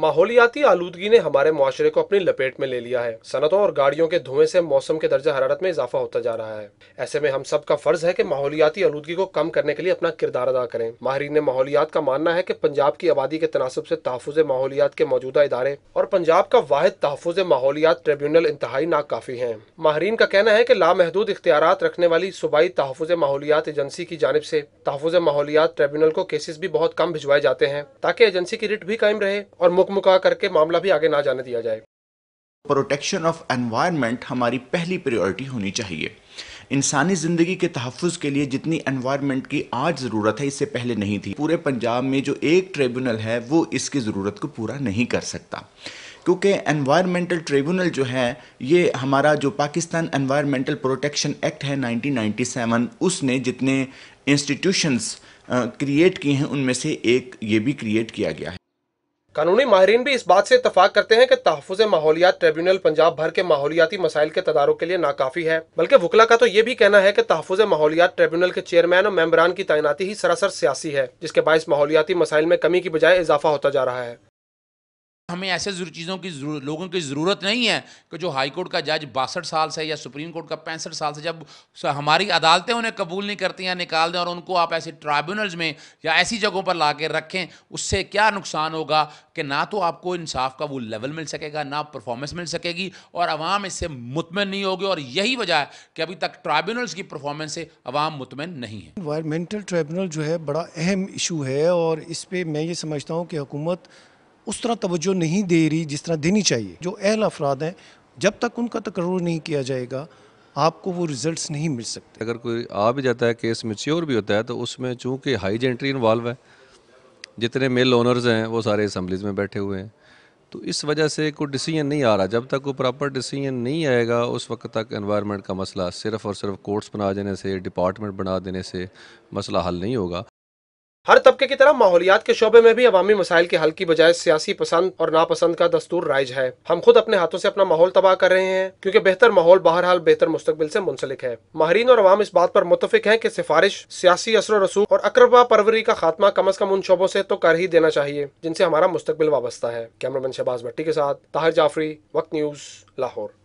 माहौलियाती आलूदगी ने हमारे माशरे को अपनी लपेट में ले लिया है सनतों और गाड़ियों के धुएं से मौसम के दर्जा हरारत में इजाफा होता जा रहा है ऐसे में हम सब का फर्ज है कि माहौलियाती आलूदगी को कम करने के लिए अपना किरदार अदा करें माहरीन माहौलियात का मानना है कि पंजाब की आबादी के तनासब से तहफ़ माहौलियात के मौजूदा इदारे और पंजाब का वाद तहफ़ माहौलियात ट्रिब्यूनल इंतहाई नाकाफी है माहरीन का कहना है की लामहदूद इख्तियार रखने वाली सूबाई तहफ़ माहौलियात एजेंसी की जानब से तहफुज माहौलियात ट्रिब्यूनल को केसेस भी बहुत कम भिजवाए जाते हैं ताकि एजेंसी की रिट भी कायम रहे और मुकमुका करके मामला भी आगे ना जाने दिया जाए प्रोटेक्शन ऑफ एनवायरनमेंट हमारी पहली प्रायोरिटी होनी चाहिए इंसानी ज़िंदगी के तहफ़ के लिए जितनी एनवायरनमेंट की आज ज़रूरत है इससे पहले नहीं थी पूरे पंजाब में जो एक ट्रिब्यूनल है वो इसकी ज़रूरत को पूरा नहीं कर सकता क्योंकि एनवायरमेंटल ट्रिब्यूनल जो है ये हमारा जो पाकिस्तान एनवायरमेंटल प्रोटेक्शन एक्ट है 1997 उसने जितने इंस्टीट्यूशंस क्रिएट किए हैं उनमें से एक ये भी क्रिएट किया गया है कानूनी माहरीन भी इस बात से इतफाक करते हैं कि तहफ़ माहौलियात ट्रिब्यूनल पंजाब भर के माहौलियाती मसाइल के तदारों के लिए नाकाफी है बल्कि वकला का तो ये भी कहना है कि तहफ़ माहौलियात ट्रिब्यूनल के चेयरमैन और मेम्बरान की तैनाती ही सरासर सियासी है जिसके बायस माहौलियाती मसाइल में कमी की बजाय इजाफा होता जा रहा है हमें ऐसे चीज़ों की लोगों की ज़रूरत नहीं है कि जो हाई कोर्ट का जज बासठ साल से या सुप्रीम कोर्ट का पैंसठ साल से जब हमारी अदालतें उन्हें कबूल नहीं करती या निकाल दें और उनको आप ऐसे ट्राइब्यूनल्स में या ऐसी जगहों पर ला रखें उससे क्या नुकसान होगा कि ना तो आपको इंसाफ का वो लेवल मिल सकेगा ना परफॉर्मेंस मिल सकेगी और आवाम इससे मुतमिन नहीं होगी और यही वजह है कि अभी तक ट्राइब्यूनल्स की परफॉर्मेंस से आवाम मुतमिन नहीं है इन्वायरमेंटल ट्राइब्यूनल जो है बड़ा अहम इशू है और इस पर मैं ये समझता हूँ कि हुकूमत उस तरह तवज्जो नहीं दे रही जिस तरह देनी चाहिए जो अहल अफराद हैं जब तक उनका तकर्र नहीं किया जाएगा आपको वो रिजल्ट्स नहीं मिल सकते अगर कोई आ भी जाता है केस मेच्योर भी होता है तो उसमें चूँकि हाई जेंट्री इन्वॉल्व है जितने मेल ओनर्स हैं वो सारे असम्बलीज में बैठे हुए हैं तो इस वजह से कोई डिसीजन नहीं आ रहा जब तक कोई प्रॉपर डिसीजन नहीं आएगा उस वक्त तक एनवायरनमेंट का मसला सिर्फ़ और सिर्फ कोर्ट्स बना देने से डिपार्टमेंट बना देने से मसला हल नहीं होगा हर तबके की तरह माहौलियात के शोबे में भी अवामी मसाइल के हल की बजाय सियासी पसंद और नापसंद का दस्तूर राइज है हम खुद अपने हाथों से अपना माहौल तबाह कर रहे हैं क्योंकि बेहतर माहौल बहरहाल बेहतर मुस्तबिल से मुंसलिक है माहरीन और अवाम इस बात पर मुतफिक है की सिफारिश सियासी असर रसूख और अकरबा परवरी का खात्मा कम अज कम उन शोबों से तो कर ही देना चाहिए जिनसे हमारा मुस्तबिल वाबस्ता है कैमरा मैन शहबाज भट्टी के साथ ताहिर जाफरी वक्त न्यूज लाहौर